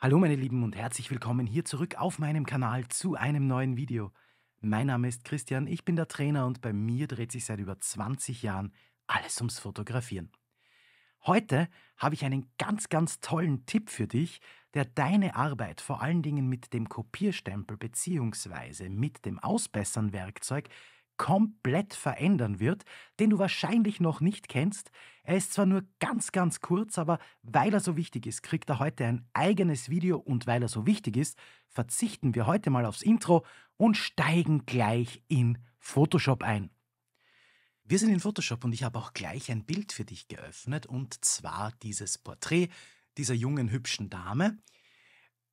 Hallo meine Lieben und herzlich willkommen hier zurück auf meinem Kanal zu einem neuen Video. Mein Name ist Christian, ich bin der Trainer und bei mir dreht sich seit über 20 Jahren alles ums Fotografieren. Heute habe ich einen ganz, ganz tollen Tipp für dich, der deine Arbeit vor allen Dingen mit dem Kopierstempel bzw. mit dem Ausbessern-Werkzeug komplett verändern wird, den du wahrscheinlich noch nicht kennst. Er ist zwar nur ganz, ganz kurz, aber weil er so wichtig ist, kriegt er heute ein eigenes Video und weil er so wichtig ist, verzichten wir heute mal aufs Intro und steigen gleich in Photoshop ein. Wir sind in Photoshop und ich habe auch gleich ein Bild für dich geöffnet und zwar dieses Porträt dieser jungen hübschen Dame,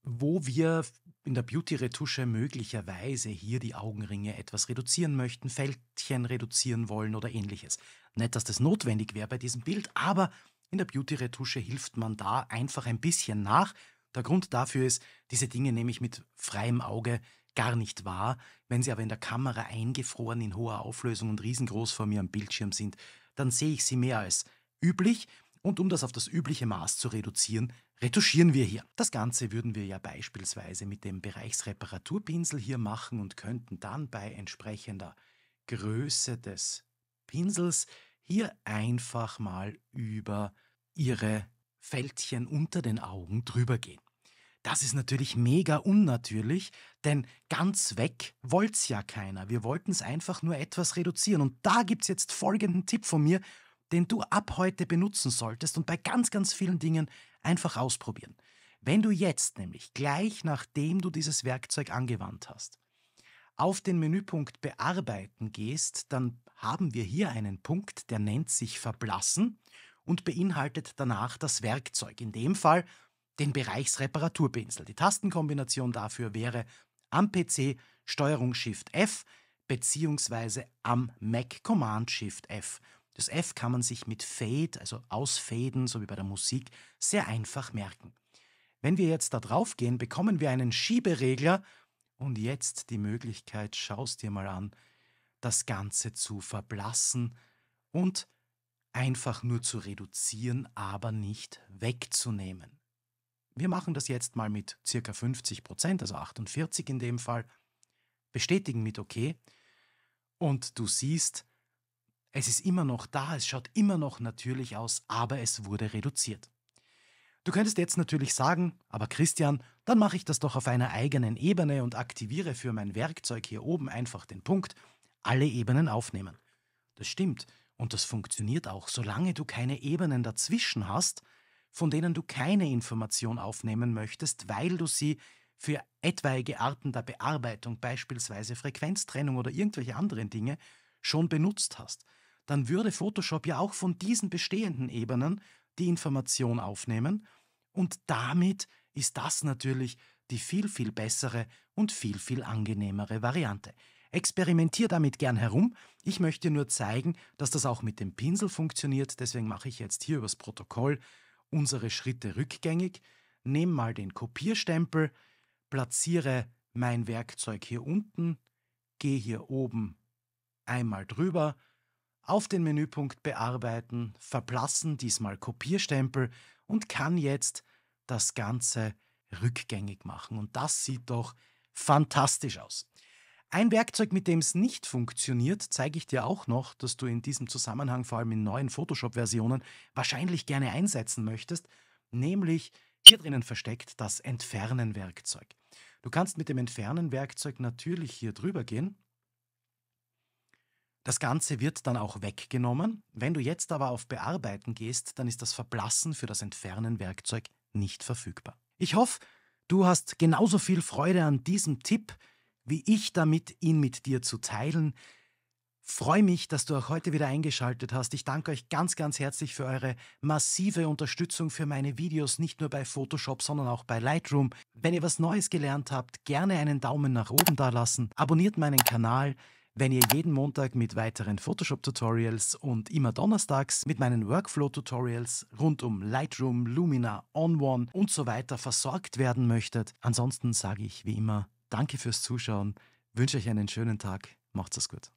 wo wir in der Beauty-Retusche möglicherweise hier die Augenringe etwas reduzieren möchten, Fältchen reduzieren wollen oder ähnliches. Nicht, dass das notwendig wäre bei diesem Bild, aber in der Beauty-Retusche hilft man da einfach ein bisschen nach. Der Grund dafür ist, diese Dinge nehme ich mit freiem Auge gar nicht wahr. Wenn sie aber in der Kamera eingefroren in hoher Auflösung und riesengroß vor mir am Bildschirm sind, dann sehe ich sie mehr als üblich und um das auf das übliche Maß zu reduzieren, retuschieren wir hier. Das Ganze würden wir ja beispielsweise mit dem Bereichsreparaturpinsel hier machen und könnten dann bei entsprechender Größe des Pinsels hier einfach mal über ihre Fältchen unter den Augen drüber gehen. Das ist natürlich mega unnatürlich, denn ganz weg wollt's ja keiner. Wir wollten es einfach nur etwas reduzieren. Und da gibt es jetzt folgenden Tipp von mir, den du ab heute benutzen solltest und bei ganz, ganz vielen Dingen einfach ausprobieren. Wenn du jetzt nämlich gleich nachdem du dieses Werkzeug angewandt hast, auf den Menüpunkt Bearbeiten gehst, dann haben wir hier einen Punkt, der nennt sich Verblassen und beinhaltet danach das Werkzeug, in dem Fall den Bereichsreparaturpinsel. Die Tastenkombination dafür wäre am PC Steuerung Shift F beziehungsweise am Mac Command Shift F. Das F kann man sich mit Fade, also ausfaden, so wie bei der Musik, sehr einfach merken. Wenn wir jetzt da drauf gehen, bekommen wir einen Schieberegler und jetzt die Möglichkeit, schaust dir mal an, das Ganze zu verblassen und einfach nur zu reduzieren, aber nicht wegzunehmen. Wir machen das jetzt mal mit ca. 50 also 48 in dem Fall, bestätigen mit OK und du siehst, es ist immer noch da, es schaut immer noch natürlich aus, aber es wurde reduziert. Du könntest jetzt natürlich sagen, aber Christian, dann mache ich das doch auf einer eigenen Ebene und aktiviere für mein Werkzeug hier oben einfach den Punkt, alle Ebenen aufnehmen. Das stimmt und das funktioniert auch, solange du keine Ebenen dazwischen hast, von denen du keine Information aufnehmen möchtest, weil du sie für etwaige Arten der Bearbeitung, beispielsweise Frequenztrennung oder irgendwelche anderen Dinge, schon benutzt hast dann würde Photoshop ja auch von diesen bestehenden Ebenen die Information aufnehmen und damit ist das natürlich die viel, viel bessere und viel, viel angenehmere Variante. Experimentier damit gern herum. Ich möchte nur zeigen, dass das auch mit dem Pinsel funktioniert. Deswegen mache ich jetzt hier übers Protokoll unsere Schritte rückgängig. Nehme mal den Kopierstempel, platziere mein Werkzeug hier unten, gehe hier oben einmal drüber, auf den Menüpunkt Bearbeiten verblassen diesmal Kopierstempel und kann jetzt das Ganze rückgängig machen. Und das sieht doch fantastisch aus. Ein Werkzeug, mit dem es nicht funktioniert, zeige ich dir auch noch, dass du in diesem Zusammenhang vor allem in neuen Photoshop-Versionen wahrscheinlich gerne einsetzen möchtest, nämlich hier drinnen versteckt das Entfernen-Werkzeug. Du kannst mit dem Entfernen-Werkzeug natürlich hier drüber gehen das Ganze wird dann auch weggenommen. Wenn du jetzt aber auf Bearbeiten gehst, dann ist das Verblassen für das Entfernen-Werkzeug nicht verfügbar. Ich hoffe, du hast genauso viel Freude an diesem Tipp, wie ich damit, ihn mit dir zu teilen. Freue mich, dass du auch heute wieder eingeschaltet hast. Ich danke euch ganz, ganz herzlich für eure massive Unterstützung für meine Videos, nicht nur bei Photoshop, sondern auch bei Lightroom. Wenn ihr was Neues gelernt habt, gerne einen Daumen nach oben da lassen, abonniert meinen Kanal wenn ihr jeden Montag mit weiteren Photoshop-Tutorials und immer donnerstags mit meinen Workflow-Tutorials rund um Lightroom, Lumina, OnOne und so weiter versorgt werden möchtet. Ansonsten sage ich wie immer Danke fürs Zuschauen, wünsche euch einen schönen Tag, macht's es gut.